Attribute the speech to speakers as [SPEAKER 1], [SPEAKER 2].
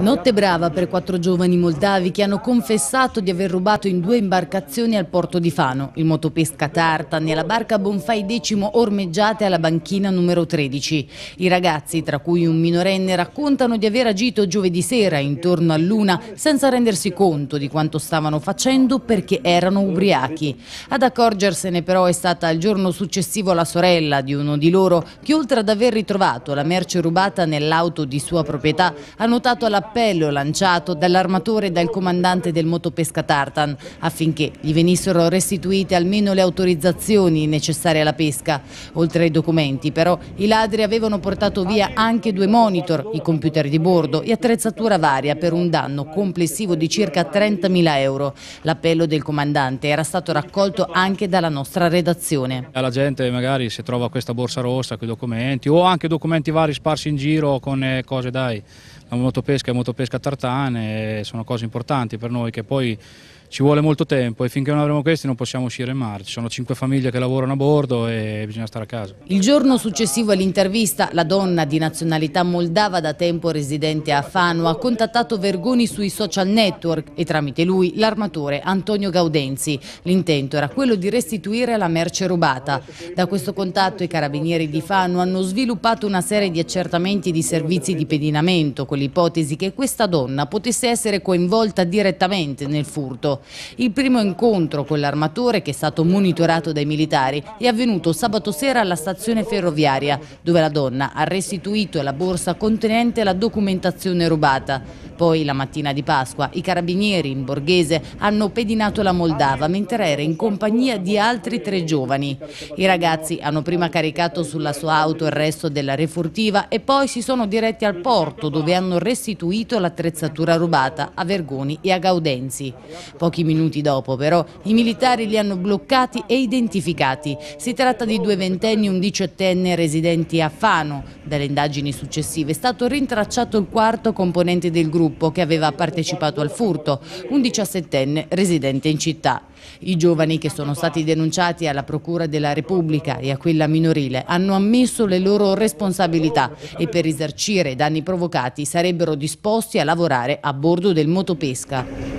[SPEAKER 1] Notte brava per quattro giovani moldavi che hanno confessato di aver rubato in due imbarcazioni al porto di Fano, il motopesca Tartan e la barca Bonfai X ormeggiate alla banchina numero 13. I ragazzi, tra cui un minorenne, raccontano di aver agito giovedì sera intorno a luna senza rendersi conto di quanto stavano facendo perché erano ubriachi. Ad accorgersene però è stata il giorno successivo la sorella di uno di loro che oltre ad aver ritrovato la merce rubata nell'auto di sua proprietà ha notato alla appello lanciato dall'armatore e dal comandante del motopesca Tartan affinché gli venissero restituite almeno le autorizzazioni necessarie alla pesca. Oltre ai documenti però i ladri avevano portato via anche due monitor, i computer di bordo e attrezzatura varia per un danno complessivo di circa 30.000 euro. L'appello del comandante era stato raccolto anche dalla nostra redazione.
[SPEAKER 2] Alla gente magari si trova questa borsa rossa, quei documenti o anche documenti vari sparsi in giro con eh, cose dai, la motopesca è molto motopesca tartane sono cose importanti per noi che poi ci vuole molto tempo e finché non avremo questi non possiamo uscire in mare. Ci sono cinque famiglie che lavorano a bordo e bisogna stare a casa.
[SPEAKER 1] Il giorno successivo all'intervista, la donna di nazionalità moldava da tempo residente a Fano ha contattato Vergoni sui social network e tramite lui l'armatore Antonio Gaudenzi. L'intento era quello di restituire la merce rubata. Da questo contatto i carabinieri di Fano hanno sviluppato una serie di accertamenti di servizi di pedinamento con l'ipotesi che questa donna potesse essere coinvolta direttamente nel furto. Il primo incontro con l'armatore, che è stato monitorato dai militari, è avvenuto sabato sera alla stazione ferroviaria, dove la donna ha restituito la borsa contenente la documentazione rubata. Poi la mattina di Pasqua i carabinieri in borghese hanno pedinato la Moldava mentre era in compagnia di altri tre giovani. I ragazzi hanno prima caricato sulla sua auto il resto della refurtiva e poi si sono diretti al porto dove hanno restituito l'attrezzatura rubata a Vergoni e a Gaudenzi. Pochi minuti dopo però i militari li hanno bloccati e identificati. Si tratta di due ventenni e un diciottenne residenti a Fano. Dalle indagini successive è stato rintracciato il quarto componente del gruppo gruppo che aveva partecipato al furto, un 17enne residente in città. I giovani che sono stati denunciati alla Procura della Repubblica e a quella minorile hanno ammesso le loro responsabilità e per risarcire i danni provocati sarebbero disposti a lavorare a bordo del motopesca.